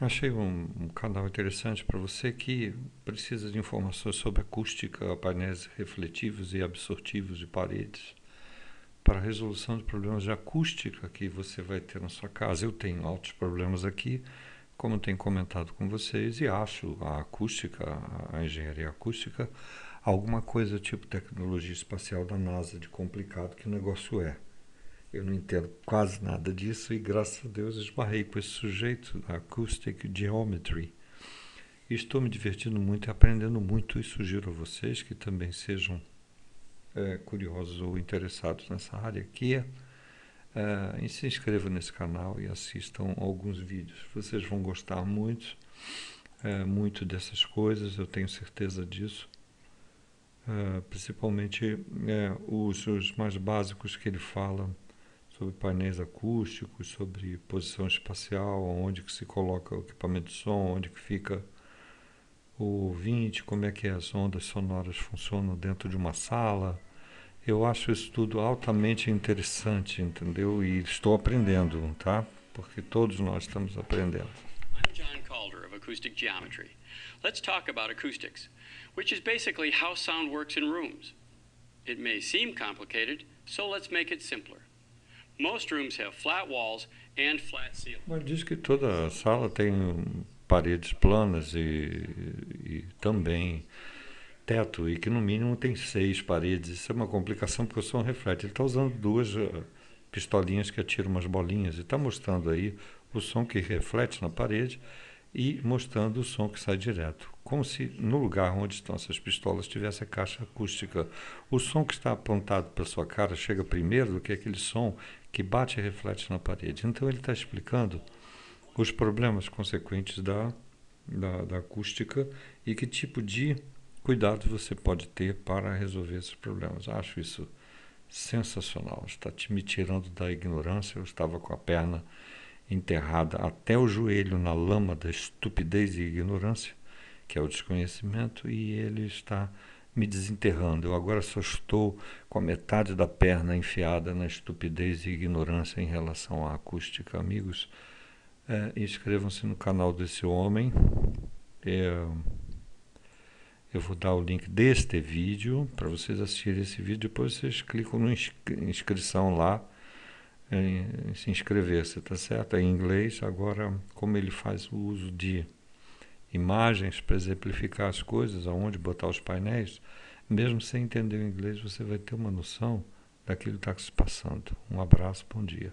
Achei um, um canal interessante para você que precisa de informações sobre acústica, painéis refletivos e absortivos de paredes para a resolução de problemas de acústica que você vai ter na sua casa. Eu tenho altos problemas aqui, como tenho comentado com vocês, e acho a acústica, a engenharia acústica, alguma coisa tipo tecnologia espacial da NASA de complicado que o negócio é. Eu não entendo quase nada disso e, graças a Deus, esbarrei com esse sujeito, Acoustic Geometry. E estou me divertindo muito e aprendendo muito e sugiro a vocês que também sejam é, curiosos ou interessados nessa área aqui, é, é se inscrevam nesse canal e assistam alguns vídeos. Vocês vão gostar muito, é, muito dessas coisas, eu tenho certeza disso. É, principalmente é, os, os mais básicos que ele fala sobre painéis acústicos, sobre posição espacial, onde que se coloca o equipamento de som, onde que fica o ouvinte, como é que as ondas sonoras funcionam dentro de uma sala. Eu acho isso tudo altamente interessante, entendeu? E estou aprendendo, tá? Porque todos nós estamos aprendendo. I'm John Calder of Acoustic Geometry. Let's talk about acoustics, which is basically how sound works in rooms. It may seem complicated, so let's make it simpler. Most rooms have flat walls and flat ceilings. Mas diz que toda sala tem paredes planas e, e também teto e que no mínimo tem seis paredes. Isso é uma complicação porque o som reflete. Ele está usando duas eh, pistolinhas que atiram umas bolinhas e está mostrando aí o som que reflete na parede e mostrando o som que sai direto, como se no lugar onde estão essas pistolas tivesse a caixa acústica. O som que está apontado para sua cara chega primeiro do que aquele som que bate e reflete na parede. Então ele está explicando os problemas consequentes da, da, da, acústica e que tipo de cuidado você pode ter para resolver esses problemas. Acho isso sensacional. Está te, me tirando da ignorância. Eu estava com a perna enterrada até o joelho na lama da estupidez e ignorância, que é o desconhecimento, e ele está me desenterrando. Eu agora só estou com a metade da perna enfiada na estupidez e ignorância em relação à acústica. Amigos, é, inscrevam-se no canal desse homem. Eu, eu vou dar o link deste vídeo para vocês assistirem esse vídeo. Depois vocês clicam na inscri inscrição lá. Em, em se inscrever, você tá certo? É em inglês, agora como ele faz o uso de imagens para exemplificar as coisas, aonde botar os painéis, mesmo sem entender o inglês, você vai ter uma noção daquilo que está se passando. Um abraço, bom dia.